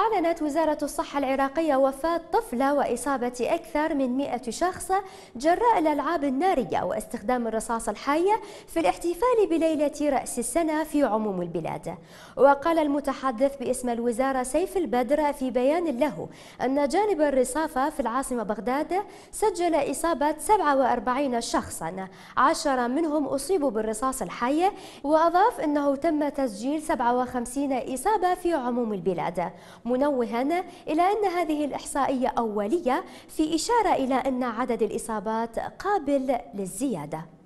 أعلنت وزارة الصحة العراقية وفاة طفلة وإصابة أكثر من 100 شخص جراء الألعاب النارية واستخدام الرصاص الحية في الاحتفال بليلة رأس السنة في عموم البلاد وقال المتحدث باسم الوزارة سيف البدر في بيان له أن جانب الرصافة في العاصمة بغداد سجل إصابة 47 شخصا عشر منهم أصيبوا بالرصاص الحي وأضاف أنه تم تسجيل 57 إصابة في عموم البلاد منوها إلى أن هذه الإحصائية أولية في إشارة إلى أن عدد الإصابات قابل للزيادة